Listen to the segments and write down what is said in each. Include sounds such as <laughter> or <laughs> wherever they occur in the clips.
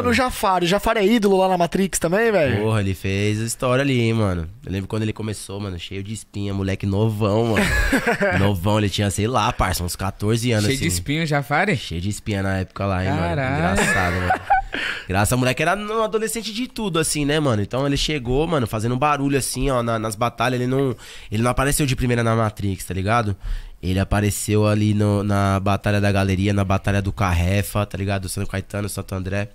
Mano, o Jafar. O Jafar é ídolo lá na Matrix também, velho. Porra, ele fez a história ali, mano. Eu lembro quando ele começou, mano, cheio de espinha, moleque novão, mano. <laughs> novão, ele tinha, sei lá, parça, uns 14 anos. Cheio assim. de espinha o Jafar? Cheio de espinha na época lá, hein, Caralho. mano. Engraçado, mano. Graça, o moleque era um adolescente de tudo, assim, né, mano? Então ele chegou, mano, fazendo barulho assim, ó, na, nas batalhas. Ele não, ele não apareceu de primeira na Matrix, tá ligado? Ele apareceu ali no, na Batalha da Galeria, na Batalha do Carrefa, tá ligado? Santo Caetano, Santo André.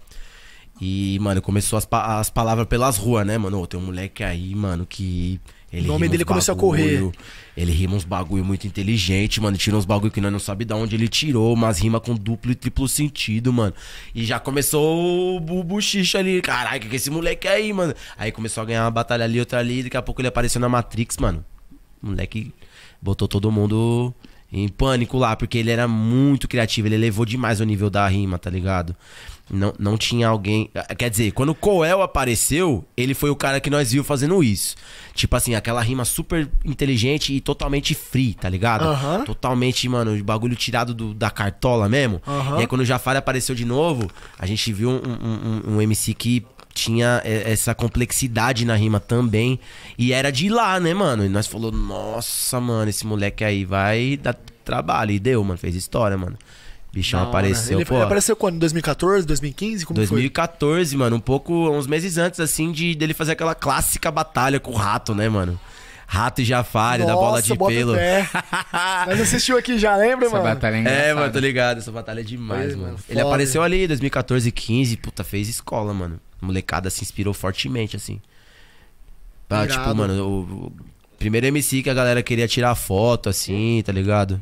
E, mano, começou as, pa as palavras pelas ruas, né, mano? Oh, tem um moleque aí, mano, que. Ele o nome dele começou a correr. Ele rima uns bagulho muito inteligente, mano. Tira uns bagulho que nós não sabe de onde ele tirou, mas rima com duplo e triplo sentido, mano. E já começou o buchicho ali. Caralho, que, que esse moleque é aí, mano? Aí começou a ganhar uma batalha ali, outra ali. Daqui a pouco ele apareceu na Matrix, mano. moleque botou todo mundo em pânico lá, porque ele era muito criativo, ele elevou demais o nível da rima, tá ligado? Não, não tinha alguém. Quer dizer, quando o Coel apareceu, ele foi o cara que nós viu fazendo isso. Tipo assim, aquela rima super inteligente e totalmente free, tá ligado? Totalmente, mano, bagulho tirado do, da cartola mesmo. E aí, quando o Jafar apareceu de novo, a gente viu um, um, um, um MC que tinha é, essa complexidade na rima também. E era de lá, né, mano? E nós falou, nossa, mano, esse moleque aí vai dar trabalho. E deu, mano, fez história, mano. Bichão Não, apareceu, né? pô. apareceu quando? 2014, 2015? Como 2014, foi? mano. Um pouco, uns meses antes, assim, de dele fazer aquela clássica batalha com o rato, né, mano? Rato e Jafari, Nossa, da bola de pelo. <laughs> Mas assistiu aqui já, lembra, essa mano? Essa batalha é, é engraçada. É, mano, tô ligado. Essa batalha é demais, mano. Foda. Ele apareceu ali em 2014, 15, puta, fez escola, mano. A molecada se inspirou fortemente, assim. Pra, ah, tipo, mano, o, o primeiro MC que a galera queria tirar foto, assim, tá ligado?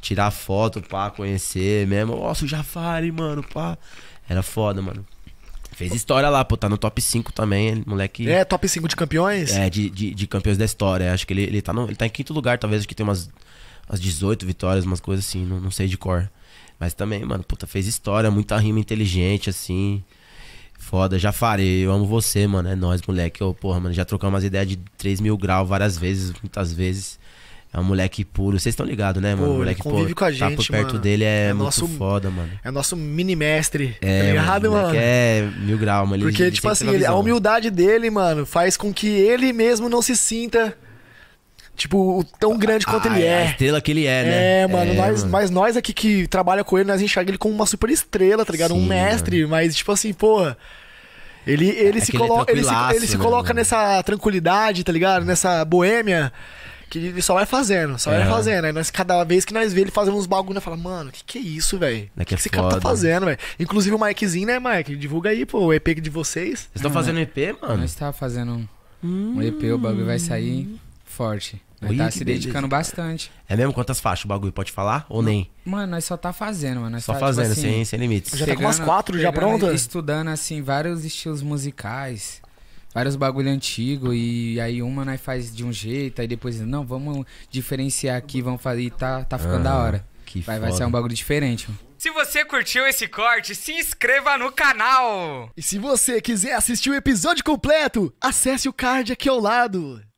Tirar foto, pá, conhecer mesmo. Nossa, o Jafari, mano, pá. Era foda, mano. Fez história lá, pô, tá no top 5 também, moleque. É, top 5 de campeões? É, de, de, de campeões da história. Acho que ele, ele, tá no, ele tá em quinto lugar, talvez, acho que tem umas, umas 18 vitórias, umas coisas assim, não, não sei de cor. Mas também, mano, puta, fez história, muita rima inteligente, assim foda. Já farei, eu amo você, mano. É nós moleque. Eu, porra, mano, já trocamos umas ideias de 3 mil graus várias vezes, muitas vezes. É um moleque puro. Vocês estão ligados, né, mano? Pô, moleque puro. com a gente, tá por perto mano. dele é, é nosso, muito foda, mano. É nosso mini mestre. Tá é, tá ligado, mano? mano? É mil graus, mano. Porque, ele, tipo ele assim, ele, a humildade dele, mano, faz com que ele mesmo não se sinta Tipo, tão grande quanto ah, ele é. A estrela que ele é, né? É, mano, é, nós, mano. Mas nós aqui que trabalha com ele, nós enxergamos ele como uma super estrela, tá ligado? Sim, um mestre, mano. mas tipo assim, porra. Ele, ele, é se, é colo ele, se, ele se né, coloca nessa tranquilidade, tá ligado? Nessa boêmia que ele só vai fazendo, só é. vai fazendo. Aí nós, cada vez que nós vê ele fazendo uns bagulho, nós fala, mano, que que é isso, velho? É que, que, é esse cara tá né? fazendo, velho? Inclusive o Mikezinho, né, Mike? Divulga aí, pô, o EP de vocês. Vocês estão uhum. fazendo EP, mano? Nós tava tá fazendo um EP, o bagulho vai sair, Forte. Ui, tá se dedicando bastante. É mesmo? Quantas faixas o bagulho? Pode falar ou nem? Mano, nós só tá fazendo, mano. Nós só tá, tipo fazendo, tipo assim, sem, sem limites. Já chegando, tá com umas quatro já pronta? Estudando, assim, vários estilos musicais, vários bagulho antigo. E aí uma nós faz de um jeito, aí depois, não, vamos diferenciar aqui, vamos fazer. E tá, tá ficando ah, da hora. Que vai, vai ser um bagulho diferente, mano. Se você curtiu esse corte, se inscreva no canal! E se você quiser assistir o episódio completo, acesse o card aqui ao lado.